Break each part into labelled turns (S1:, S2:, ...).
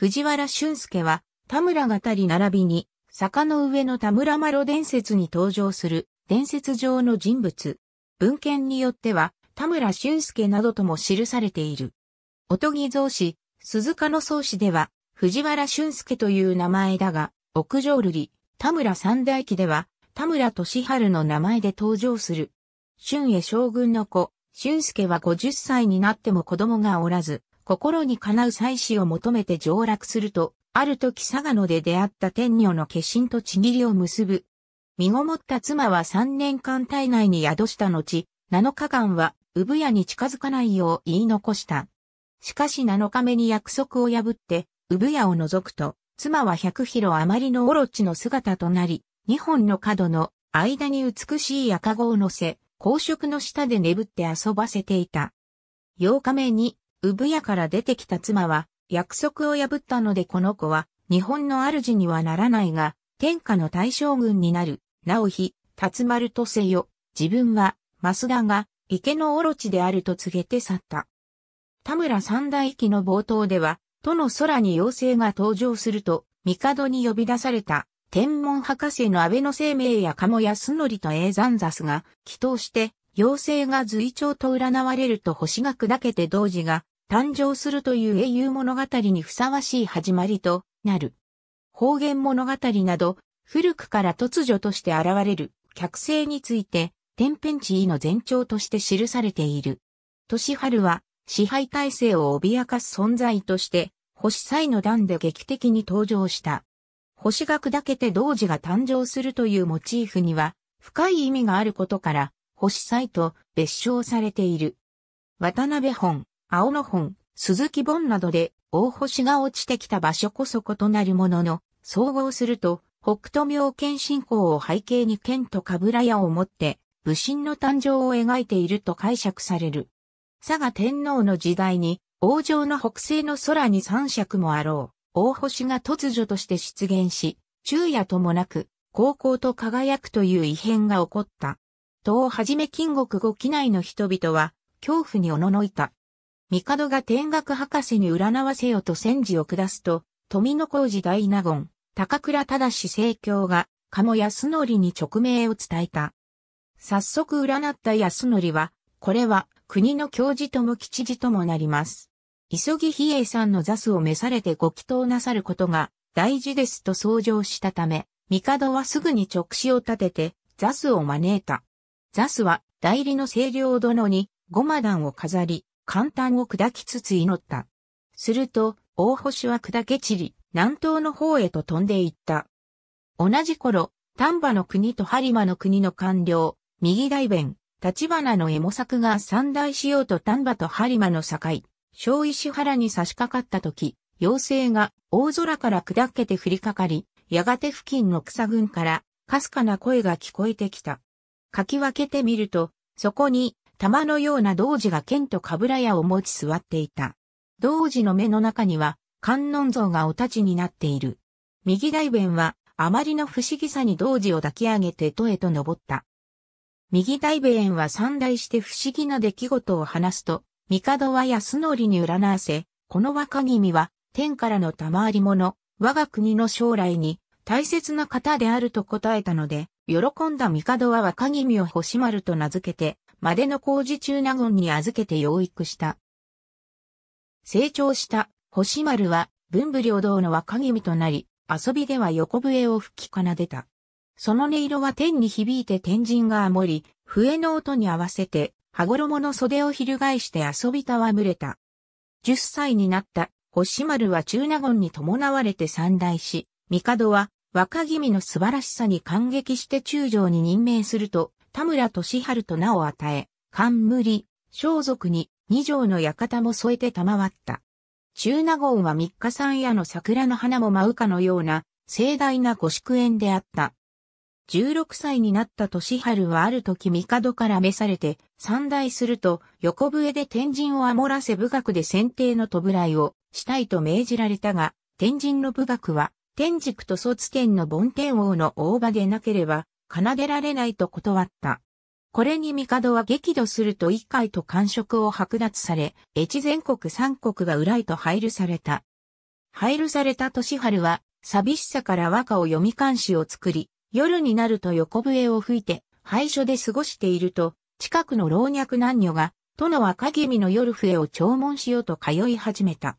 S1: 藤原俊介は、田村がたり並びに、坂の上の田村麻呂伝説に登場する伝説上の人物。文献によっては、田村俊介などとも記されている。おとぎ造詞、鈴鹿の草子では、藤原俊介という名前だが、屋上瑠璃、田村三大記では、田村俊春の名前で登場する。春へ将軍の子、俊介は50歳になっても子供がおらず、心にかなう祭祀を求めて上洛すると、ある時佐賀野で出会った天女の化身とちぎりを結ぶ。身ごもった妻は3年間体内に宿した後、7日間は産屋に近づかないよう言い残した。しかし7日目に約束を破って、産屋を除くと、妻は100キロ余りのオロチの姿となり、2本の角の間に美しい赤子を乗せ、公職の下で眠って遊ばせていた。8日目に産屋から出てきた妻は、約束を破ったのでこの子は、日本の主にはならないが、天下の大将軍になる、なおひ、辰丸とせよ、自分は、増田が、池のオロチであると告げて去った。田村三大記の冒頭では、都の空に妖精が登場すると、帝に呼び出された、天文博士の安倍の生命や鴨安則とエーザンザスが、祈祷して、妖精が随調と占われると星が砕けて同時が、誕生するという英雄物語にふさわしい始まりとなる。方言物語など、古くから突如として現れる客性について、天変地異の前兆として記されている。年春は支配体制を脅かす存在として、星祭の段で劇的に登場した。星が砕けて同時が誕生するというモチーフには、深い意味があることから、星祭と別称されている。渡辺本。青の本、鈴木本などで大星が落ちてきた場所こそ異なるものの、総合すると、北斗明見信仰を背景に剣とぶら屋を持って、武神の誕生を描いていると解釈される。佐賀天皇の時代に、王城の北西の空に三尺もあろう、大星が突如として出現し、昼夜ともなく、高校と輝くという異変が起こった。東をはじめ金国後機内の人々は、恐怖におののいた。帝が天学博士に占わせよと戦時を下すと、富の工事大納言、高倉忠政教が、鴨安則に勅命を伝えた。早速占った安則は、これは国の教授とも吉事ともなります。急ぎ比叡さんの座数を召されてご祈祷なさることが大事ですと相乗したため、帝はすぐに直視を立てて、座数を招いた。座数は代理の清涼殿に、ごま団を飾り、簡単を砕きつつ祈った。すると、大星は砕け散り、南東の方へと飛んでいった。同じ頃、丹波の国と播磨の国の官僚、右大弁、立花のエモ作が三大しようと丹波と播磨の境、小石原に差し掛かった時、妖精が大空から砕けて降りかかり、やがて付近の草群から、かすかな声が聞こえてきた。かき分けてみると、そこに、玉のような童子が剣とかぶら屋を持ち座っていた。童子の目の中には観音像がお立ちになっている。右大弁は、あまりの不思議さに童子を抱き上げて戸へと登った。右大弁は散大して不思議な出来事を話すと、帝は安則に占わせ、この若君は、天からの賜り物、我が国の将来に、大切な方であると答えたので、喜んだ帝は若君を星丸と名付けて、までの工事中納言に預けて養育した。成長した星丸は文武両道の若君となり、遊びでは横笛を吹き奏でた。その音色は天に響いて天神が守り、笛の音に合わせて、羽衣の袖を翻して遊びたわむれた。10歳になった星丸は中納言に伴われて三代し、帝は若君の素晴らしさに感激して中将に任命すると、田村俊春と名を与え、冠、装束に二条の館も添えて賜った。中納言は三日三夜の桜の花も舞うかのような盛大なご祝宴であった。16歳になった俊春はある時帝から召されて三代すると横笛で天神をあもらせ武学で選定の戸らいをしたいと命じられたが、天神の武学は天竺と卒天の梵天王の大場でなければ奏でられないと断った。これに帝は激怒すると一回と官職を剥奪され、越前国三国が裏へと配慮された。配慮された年春は、寂しさから和歌を読み監視を作り、夜になると横笛を吹いて、廃所で過ごしていると、近くの老若男女が、殿は赤君の夜笛を弔問しようと通い始めた。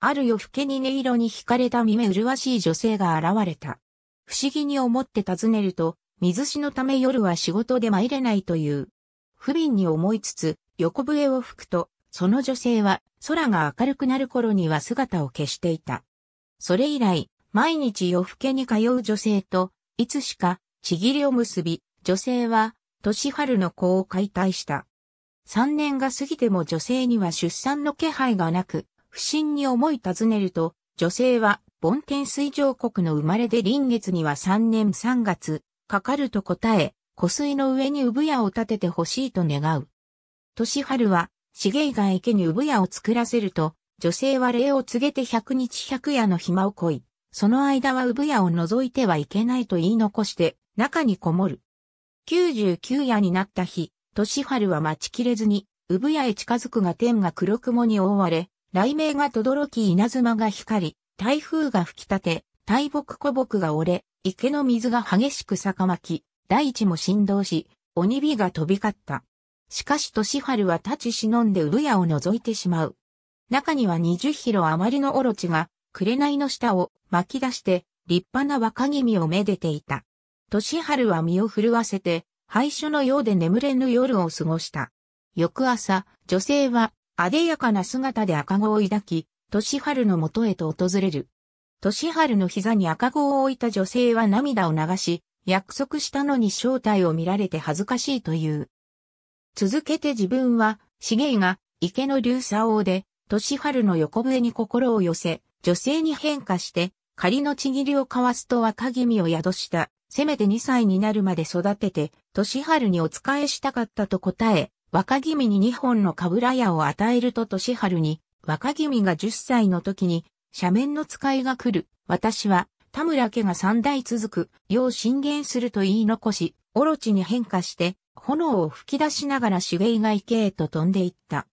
S1: ある夜更けに音色に惹かれた耳麗しい女性が現れた。不思議に思って尋ねると、水死のため夜は仕事で参れないという。不憫に思いつつ、横笛を吹くと、その女性は空が明るくなる頃には姿を消していた。それ以来、毎日夜更けに通う女性と、いつしか、ちぎりを結び、女性は、年春の子を解体した。三年が過ぎても女性には出産の気配がなく、不審に思い尋ねると、女性は、梵天水上国の生まれで臨月には三年三月、かかると答え、湖水の上に産屋を建ててほしいと願う。年春は、重井が池に産屋を作らせると、女性は礼を告げて百日百夜の暇をこい、その間は産屋を除いてはいけないと言い残して、中にこもる。九十九夜になった日、年春は待ちきれずに、産屋へ近づくが天が黒雲に覆われ、雷鳴が轟き稲妻が光り、台風が吹き立て、大木古木が折れ、池の水が激しく逆巻き、大地も振動し、鬼火が飛び交った。しかし年春は立ち忍んで産屋を覗いてしまう。中には二十キロ余りのオロチが、紅の下を巻き出して、立派な若君をめでていた。年春は身を震わせて、廃所のようで眠れぬ夜を過ごした。翌朝、女性は、あでやかな姿で赤子を抱き、年春のもとへと訪れる。年春の膝に赤子を置いた女性は涙を流し、約束したのに正体を見られて恥ずかしいという。続けて自分は、茂が池の流砂王で、年春の横笛に心を寄せ、女性に変化して、仮のちぎりを交わすと若君を宿した、せめて2歳になるまで育てて、年春にお仕えしたかったと答え、若君に2本のかぶら屋を与えると年春に、若君が10歳の時に斜面の使いが来る。私は、田村家が三代続く、世を進言すると言い残し、オロチに変化して、炎を吹き出しながら茂井が池へと飛んでいった。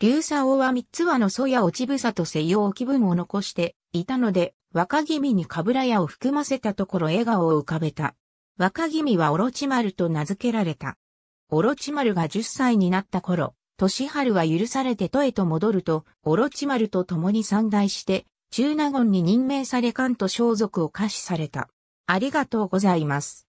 S1: 竜砂王は三つ輪の祖や落ちさと西洋気分を残していたので、若君にかぶら屋を含ませたところ笑顔を浮かべた。若君はオロチマルと名付けられた。オロチマルが10歳になった頃、年春は許されて都へと戻ると、オロチマルと共に三代して、中納言に任命され関と装束を可視された。ありがとうございます。